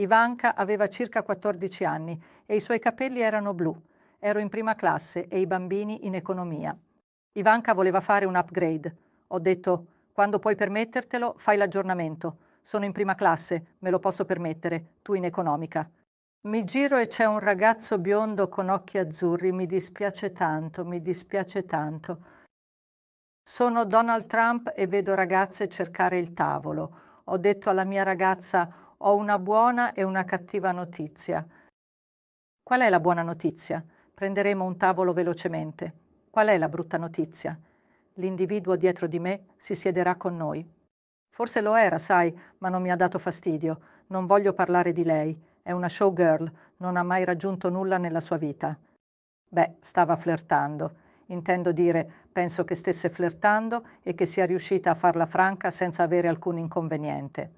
Ivanka aveva circa 14 anni e i suoi capelli erano blu. Ero in prima classe e i bambini in economia. Ivanka voleva fare un upgrade. Ho detto, quando puoi permettertelo, fai l'aggiornamento. Sono in prima classe, me lo posso permettere, tu in economica. Mi giro e c'è un ragazzo biondo con occhi azzurri, mi dispiace tanto, mi dispiace tanto. Sono Donald Trump e vedo ragazze cercare il tavolo. Ho detto alla mia ragazza ho una buona e una cattiva notizia. Qual è la buona notizia? Prenderemo un tavolo velocemente. Qual è la brutta notizia? L'individuo dietro di me si siederà con noi. Forse lo era, sai, ma non mi ha dato fastidio. Non voglio parlare di lei. È una showgirl, non ha mai raggiunto nulla nella sua vita. Beh, stava flirtando. Intendo dire, penso che stesse flirtando e che sia riuscita a farla franca senza avere alcun inconveniente.